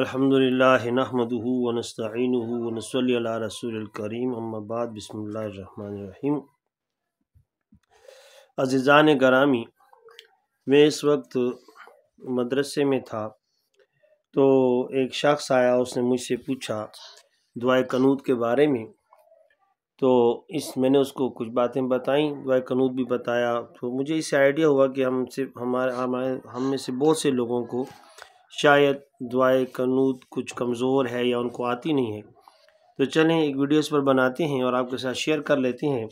अल्हम्दुलिल्लाह नहमदुहु व नस्ताइनुहु व नसल्ली अला रसूलिल करीम अम्मा बाद बिस्मिल्लाहिर रहमानिर रहीम अजीज़ान गरामी मैं इस वक्त मदरसे में था तो एक शख्स आया उसने मुझसे पूछा दुआ कनूत के बारे में तो इस मैंने उसको कुछ बातें बताई दुआ कनूत भी बताया तो मुझे इससे आइडिया हुआ कि हम से हमारे हमारे हम में से बहुत से लोगों को शायद दुआए कनूत कुछ कमज़ोर है या उनको आती नहीं है तो चलें एक वीडियो इस पर बनाते हैं और आपके साथ शेयर कर लेते हैं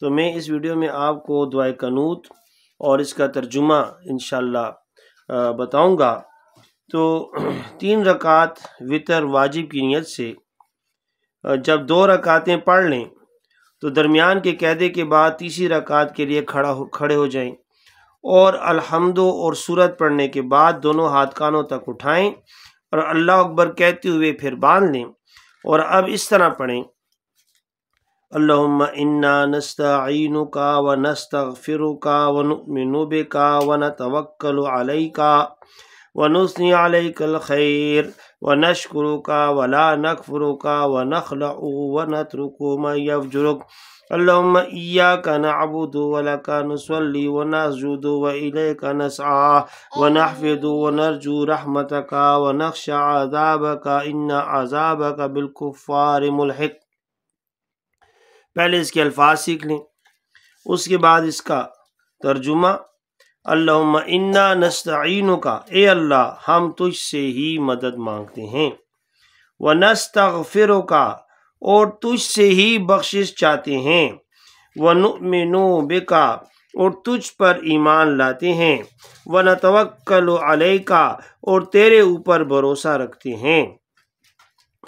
तो मैं इस वीडियो में आपको दुआए कनूत और इसका तर्जुमा इन बताऊँगा तो तीन रकात वितर वाजिब की नीयत से जब दो रकातें पढ़ लें तो दरमियान के कैदे के बाद तीसरी रकात के लिए खड़ा हो खड़े हो जाएं और अलहमदो और सूरत पढ़ने के बाद दोनों हाथ कानों तक उठाएं और अल्लाह अकबर कहते हुए फिर बांध लें और अब इस तरह पढ़ें अल्लाहुम्मा इन्ना का व नस्तगफिरु का व नुमिनु का व आलई का व नुस्नी कल खैर व नशकुरुका वला ला नकफरुका व नखलउ व नतरुकु मा यफजुरुक اللهم إياك نعبد ولك نصلي ونسجد وإليك نسعى ونحفظ ونرجو رحمتك ونخشى عذابك إن عذابك بالكفار ملحق पहले इसके अल्फाज सीख लें उसके बाद इसका तर्जुमा अल्लाहुम्मा इन्ना नस्तईनु का ए अल्लाह हम तुझसे ही मदद मांगते हैं व का और तुझसे ही बख्शिश चाहते हैं वनुमिनु बेका और तुझ पर ईमान लाते हैं व न तवक्ल का और तेरे ऊपर भरोसा रखते हैं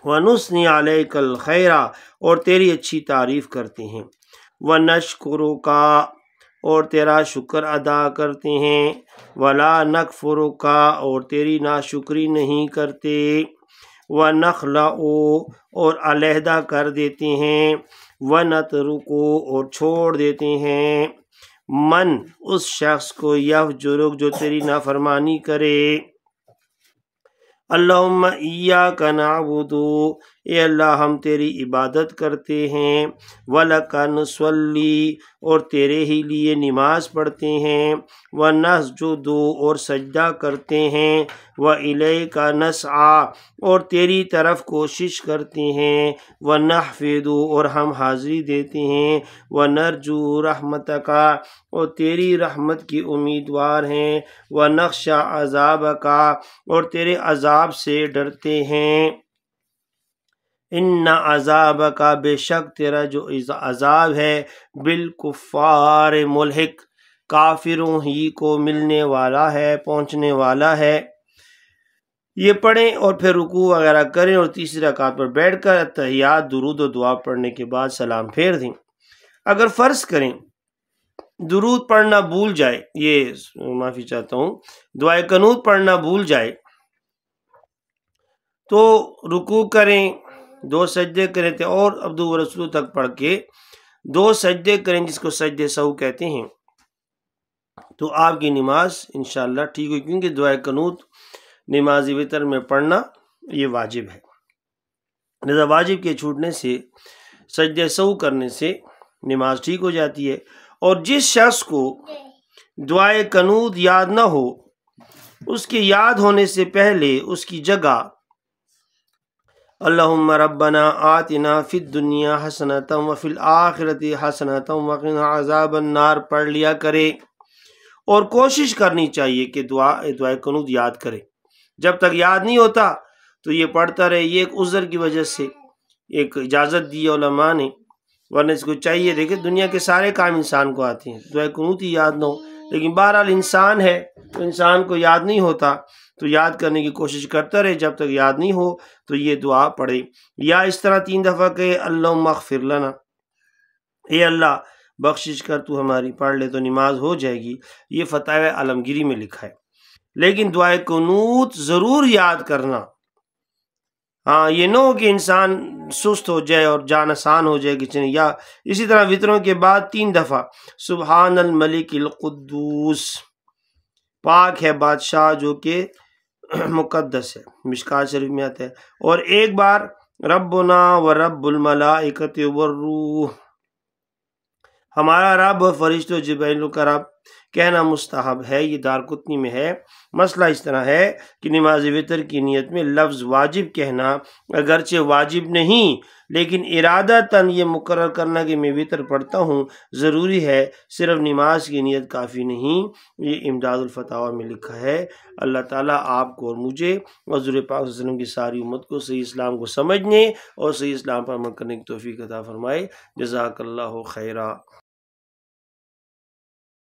वनुस्नी आलकल खैरा और तेरी अच्छी तारीफ़ करते हैं व नशकुरो का और तेरा शुक्र अदा करते हैं वला नकफुरो का और तेरी नाशुक्री नहीं करते व नखलाओ और अलहदा कर देते हैं व नत रुको और छोड़ देते हैं मन उस शख्स को यह जुर्ग जो तेरी नाफरमानी करे अल्लाह का नाबुदो ए अल्लाह हम तेरी इबादत करते हैं वलकन सल्ली और तेरे ही लिए नमाज पढ़ते हैं व दो और सजदा करते हैं व इले का आ और तेरी तरफ कोशिश करते हैं व दो और हम हाजिरी देते हैं व नरजू रहमत का और तेरी रहमत की उम्मीदवार हैं व नक्शा अजाब का और तेरे अजाब से डरते हैं इन अजाब का बेशक तेरा जो अजाब है बिलकुफ़ार मलहक काफिरों ही को मिलने वाला है पहुंचने वाला है ये पढ़ें और फिर रुकू वगैरह करें और तीसरी अकात पर बैठ कर तहियात दुरुद और दुआ पढ़ने के बाद सलाम फेर दें अगर फ़र्ज़ करें दरूद पढ़ना भूल जाए ये माफ़ी चाहता हूँ दुआ कनूत पढ़ना भूल जाए तो रुकू करें दो सजदे करें तो और अब्दू रसूल तक पढ़ के दो सजदे करें जिसको सजदे सहू कहते हैं तो आपकी नमाज इनशाला ठीक हुई क्योंकि दुआ कनूत नमाज वितर में पढ़ना ये वाजिब है लिजा वाजिब के छूटने से सजदे सऊ करने से नमाज ठीक हो जाती है और जिस शख्स को दुआ कनूत याद ना हो उसके याद होने से पहले उसकी जगह अल्लाम रबना आतना फ़िद दुनिया हसनत वफ़िल आखिरत हसनत वक़िन अजाबनार पढ़ लिया करे और कोशिश करनी चाहिए कि दुआ दुआ कनूद याद करे जब तक याद नहीं होता तो ये पढ़ता रहे ये एक उज़र की वजह से एक इजाज़त दी ओलमा ने वरना इसको चाहिए देखे दुनिया के सारे काम इंसान को आते हैं दुआ कनूत ही याद ना हो लेकिन बहरहाल इंसान है तो इंसान को याद नहीं होता तो याद करने की कोशिश करता रहे जब तक याद नहीं हो तो ये दुआ पढ़े या इस तरह तीन दफ़ा कहे अल्लाह मखफिर लना ए अल्लाह बख्शिश कर तू हमारी पढ़ ले तो नमाज हो जाएगी ये फतेह आलमगिरी में लिखा है लेकिन दुआ कनूत ज़रूर याद करना हाँ ये न हो कि इंसान सुस्त हो जाए और जान आसान हो जाए किचन या इसी तरह वितरों के बाद तीन दफ़ा सुबहान पाक है बादशाह जो कि मुकदस है मिशका शरीफ में आता है और एक बार रबना व रबुलमला इकत रूह हमारा रब फरिश्तो जब का रब कहना मुस्तहब है ये दारकुतनी में है मसला इस तरह है कि नमाज वितर की नीयत में लफ्ज़ वाजिब कहना अगरचे वाजिब नहीं लेकिन इरादा तन ये मुकर करना कि मैं वितर पढ़ता हूँ ज़रूरी है सिर्फ नमाज की नीयत काफ़ी नहीं ये इमदादुलफ़तावा में लिखा है अल्लाह ताला आपको और मुझे हजूर पाक वसलम की सारी उम्मत को सही इस्लाम को समझने और सही इस्लाम पर अमल करने की तोफ़ी अदा फरमाए जजाकल्ला खैरा